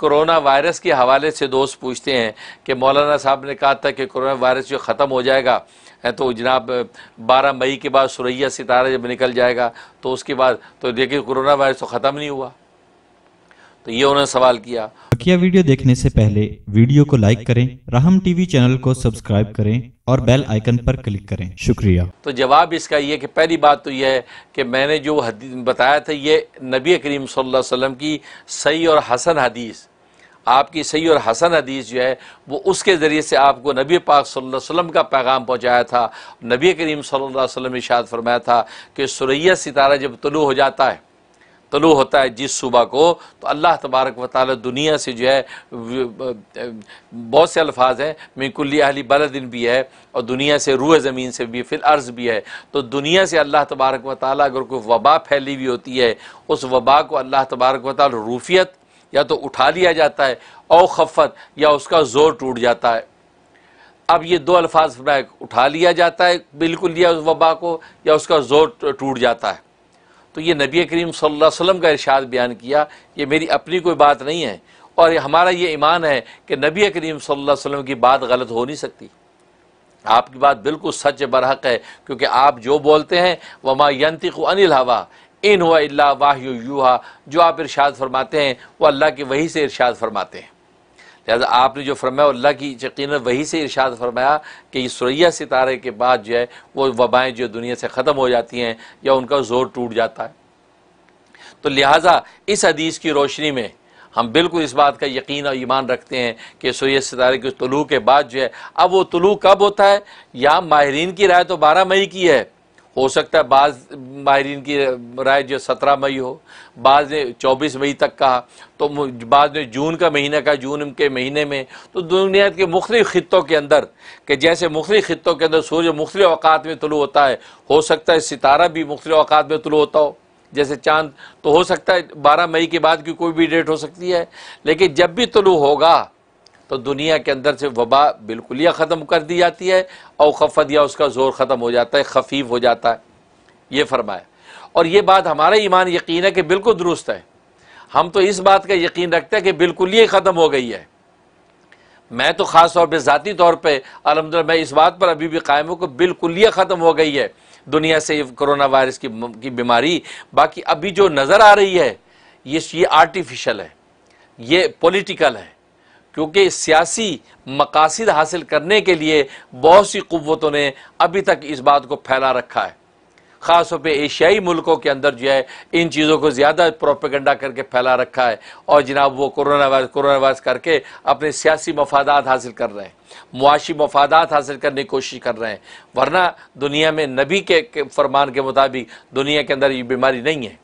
corona virus के हवाले से दोस्त पूछते हैं कि मौलाना साहब ने कहा था कि कोरोना वायरस जो ख़त्म हो जाएगा तो जनाब 12 मई के बाद सुरैया सितारा जब निकल जाएगा तो उसके बाद तो देखिए कोरोना वायरस तो ख़त्म नहीं हुआ तो ये उन्होंने सवाल किया बकिया वीडियो देखने से पहले वीडियो को लाइक करें राहम टीवी चैनल को सब्सक्राइब करें और बेल आइकन पर क्लिक करें शुक्रिया तो जवाब इसका ये कि पहली बात तो यह है कि मैंने जो बताया था ये नबी करीम सल्लल्लाहु अलैहि वसल्लम की सही और हसन हदीस आपकी सही और हसन हदीस जो है वो उसके ज़रिए से आपको नबी पाक सल्लल्लाहु अलैहि वसल्लम का पैगाम पहुँचाया था नबी करीम सल्लल्लाहु अलैहि वसल्लम इशाद फरमाया था कि सुरैया सितारा जब तुलू हो जाता है तलु होता है जिस सुबह को तो अल्लाह तबारक व दुनिया से जो है बहुत से अल्फाज हैं मिनकुल्ली अहली बलदिन भी है और दुनिया से रूह ज़मीन से भी फिर अर्ज़ भी है तो दुनिया से अल्लाह तबारक व अगर कोई वबा फैली हुई होती है उस वबा को अल्लाह तबारक व रूफियत या तो उठा लिया जाता है और खफत या उसका ज़ोर टूट जाता है अब ये दो अल्फाज उठा लिया जाता है बिल्कुल लिया उस वबा को या उसका ज़ोर टूट जाता है तो ये नबी करीम सल्लल्लाहु अलैहि वसल्लम का इरशाद बयान किया ये मेरी अपनी कोई बात नहीं है और हमारा ये ईमान है कि नबी करीम सल्लल्लाहु अलैहि वसल्लम की बात गलत हो नहीं सकती आपकी बात बिल्कुल सच बरहक है क्योंकि आप जो बोलते हैं वमा यंतिक अनिल हवा इन हुआ वाह यूहा जो आप इरशाद फरमाते हैं वो अल्लाह की वही से इरशाद फरमाते हैं लिहाजा आपने जो फरमाया अल्लाह की यकीन वही से इर्शाद फरमाया कि ये सुरैया सितारे के बाद जो है वो वबाएँ जो दुनिया से ख़त्म हो जाती हैं या उनका ज़ोर टूट जाता है तो लिहाजा इस हदीस की रोशनी में हम बिल्कुल इस बात का यकीन और ईमान रखते हैं कि सूर्य सितारे के तुलू के बाद जो है अब वो तुलू कब होता है या माहरीन की राय तो बारह मई की है हो सकता है बाज माहरीन की राय जो सत्रह मई हो बाज ने चौबीस मई तक कहा तो बाद ने जून का महीना कहा जून के महीने में तो दुनिया के मुख्तलिफ खत्ों के अंदर कि जैसे मुख्तलिफ खत्ों के अंदर सूर्य मुख्त अवकात में तुलू होता है हो सकता है सितारा भी मुख्तलि अवकात में तुलू होता हो जैसे चांद तो हो सकता है बारह मई के बाद की कोई भी डेट हो सकती है लेकिन जब भी तुलू होगा तो दुनिया के अंदर से वबा बिल्कुल या ख़त्म कर दी जाती है और खफत या उसका ज़ोर ख़त्म हो जाता है खफीफ हो जाता है ये फरमाया और ये बात हमारा ईमान यकीन है कि बिल्कुल दुरुस्त है हम तो इस बात का यकीन रखते हैं कि बिल्कुल ये ख़त्म हो गई है मैं तो ख़ास तौर पर ज़ाती तौर पर अलहमद मैं इस बात पर अभी भी कायम हूँ कि बिल्कुल ये ख़त्म हो गई है दुनिया से कोरोना वायरस की की बीमारी बाकी अभी जो नज़र आ रही है ये ये आर्टिफिशल है ये पॉलिटिकल है क्योंकि सियासी मकासद हासिल करने के लिए बहुत सी क़ुतों ने अभी तक इस बात को फैला रखा है ख़ास तौर पर एशियाई मुल्कों के अंदर जो है इन चीज़ों को ज़्यादा प्रोपेगेंडा करके फैला रखा है और जनाब वो कोरोना वायरस कोरोना वायरस करके अपने सियासी मफादात हासिल कर रहे हैं मुआशी मफादात हासिल करने की कोशिश कर रहे हैं वरना दुनिया में नबी के फरमान के मुताबिक दुनिया के अंदर ये बीमारी नहीं है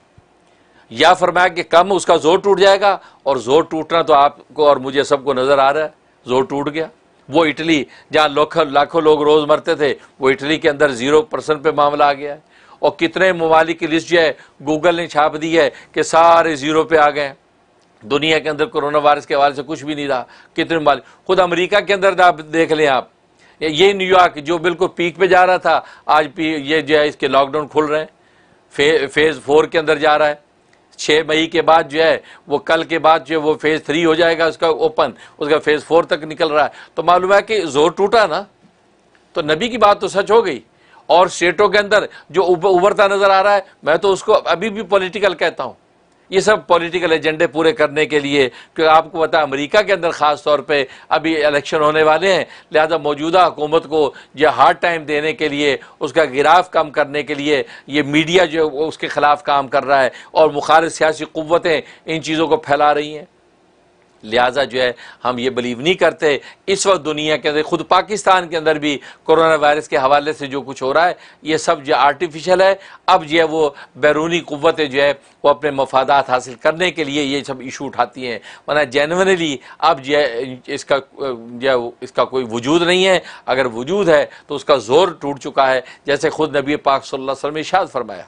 या फरमाया कि कम उसका जोर टूट जाएगा और जोर टूटना तो आपको और मुझे सबको नजर आ रहा है जोर टूट गया वो इटली जहाँ लाखों लाखों लोग रोज मरते थे वो इटली के अंदर जीरो परसेंट पर मामला आ गया है और कितने ममालिक की लिस्ट जो है गूगल ने छाप दी है कि सारे जीरो पे आ गए दुनिया के अंदर कोरोना वायरस के हवाले से कुछ भी नहीं रहा कितने ममालिक खुद अमरीका के अंदर आप देख लें आप ये न्यूयॉर्क जो बिल्कुल पीक पे जा रहा था आज ये जो है इसके लॉकडाउन खुल रहे हैं फे, फेज़ फोर के अंदर जा रहा है छः मई के बाद जो है वो कल के बाद जो है वो फेज़ थ्री हो जाएगा उसका ओपन उसका फेज़ फोर तक निकल रहा है तो मालूम है कि जोर टूटा ना तो नबी की बात तो सच हो गई और स्टेटों के अंदर जो उभरता नज़र आ रहा है मैं तो उसको अभी भी पॉलिटिकल कहता हूँ ये सब पॉलिटिकल एजेंडे पूरे करने के लिए क्योंकि आपको पता अमेरिका के अंदर ख़ास तौर पे अभी इलेक्शन होने वाले हैं लिहाजा मौजूदा हुकूमत को यह हार्ड टाइम देने के लिए उसका गिराफ कम करने के लिए ये मीडिया जो उसके ख़िलाफ़ काम कर रहा है और मुखार सियासी क़वतें इन चीज़ों को फैला रही हैं लिहाजा जो है हम ये बिलीव नहीं करते इस वक्त दुनिया के अंदर खुद पाकिस्तान के अंदर भी कोरोना वायरस के हवाले से जो कुछ हो रहा है ये सब जो आर्टिफिशियल है अब जो है वो बैरूनी क़वतें जो है वो अपने मफादात हासिल करने के लिए ये सब इशू उठाती हैं वरना जेनवनली अब जो है इसका जो है इसका कोई वजूद नहीं है अगर वजूद है तो उसका ज़ोर टूट चुका है जैसे खुद नबी पाक सल्लल्लाहु अलैहि वसल्लम ने फरमाया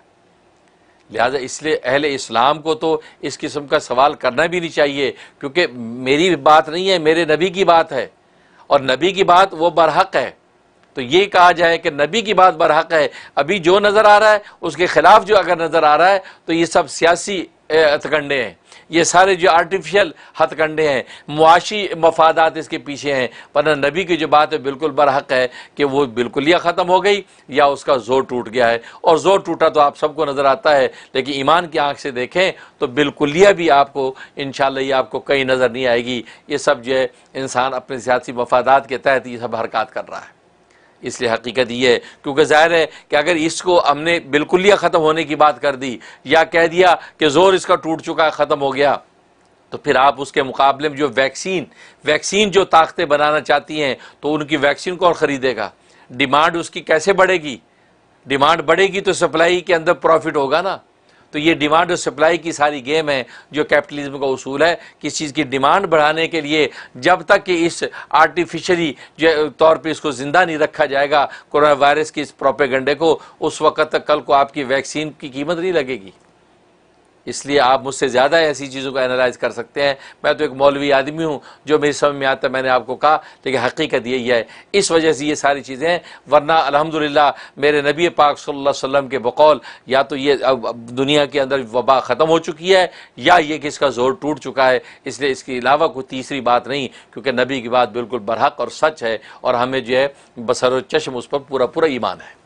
लिहाजा इसलिए अहले इस्लाम को तो इस किस्म का सवाल करना भी नहीं चाहिए क्योंकि मेरी बात नहीं है मेरे नबी की बात है और नबी की बात वो बरहक है तो ये कहा जाए कि नबी की बात बरहक है अभी जो नज़र आ रहा है उसके खिलाफ जो अगर नज़र आ रहा है तो ये सब सियासी तकंडे हैं ये सारे जो आर्टिफिशल हथकंडे हैं मुआशी मफादात इसके पीछे हैं पर नबी की जो बात है बिल्कुल बरहक है कि वो बिल्कुल या ख़त्म हो गई या उसका ज़ोर टूट गया है और ज़ोर टूटा तो आप सबको नज़र आता है लेकिन ईमान की आँख से देखें तो बिल्कुलिया भी आपको इन ये आपको कहीं नज़र नहीं आएगी ये सब जो है इंसान अपने सियासी मफादात के तहत ये सब हरकत कर रहा है इसलिए हकीकत ये है क्योंकि जाहिर है कि अगर इसको हमने बिल्कुल ख़त्म होने की बात कर दी या कह दिया कि ज़ोर इसका टूट चुका है ख़त्म हो गया तो फिर आप उसके मुकाबले में जो वैक्सीन वैक्सीन जो ताकतें बनाना चाहती हैं तो उनकी वैक्सीन कौन ख़रीदेगा डिमांड उसकी कैसे बढ़ेगी डिमांड बढ़ेगी तो सप्लाई के अंदर प्रॉफिट होगा ना तो ये डिमांड और सप्लाई की सारी गेम है जो कैपिटलिज्म का उसूल है किस चीज़ की डिमांड बढ़ाने के लिए जब तक कि इस जो तौर पर इसको ज़िंदा नहीं रखा जाएगा कोरोना वायरस के इस प्रोपेगंडे को उस वक्त तक कल को आपकी वैक्सीन की कीमत नहीं लगेगी इसलिए आप मुझसे ज़्यादा ऐसी चीज़ों को एनालाइज कर सकते हैं मैं तो एक मौलवी आदमी हूँ जो मेरी समझ में आता मैंने आपको कहा लेकिन हकीकत यही है इस वजह से ये सारी चीज़ें वरना अलहमदिल्ला मेरे नबी पाक सल्लल्लाहु अलैहि वसल्लम के बकौल या तो ये दुनिया के अंदर वबा ख़त्म हो चुकी है या ये कि इसका जोर टूट चुका है इसलिए इसके अलावा कोई तीसरी बात नहीं क्योंकि नबी की बात बिल्कुल बरहक और सच है और हमें जो है बसर चश्म उस पर पूरा पूरा ईमान है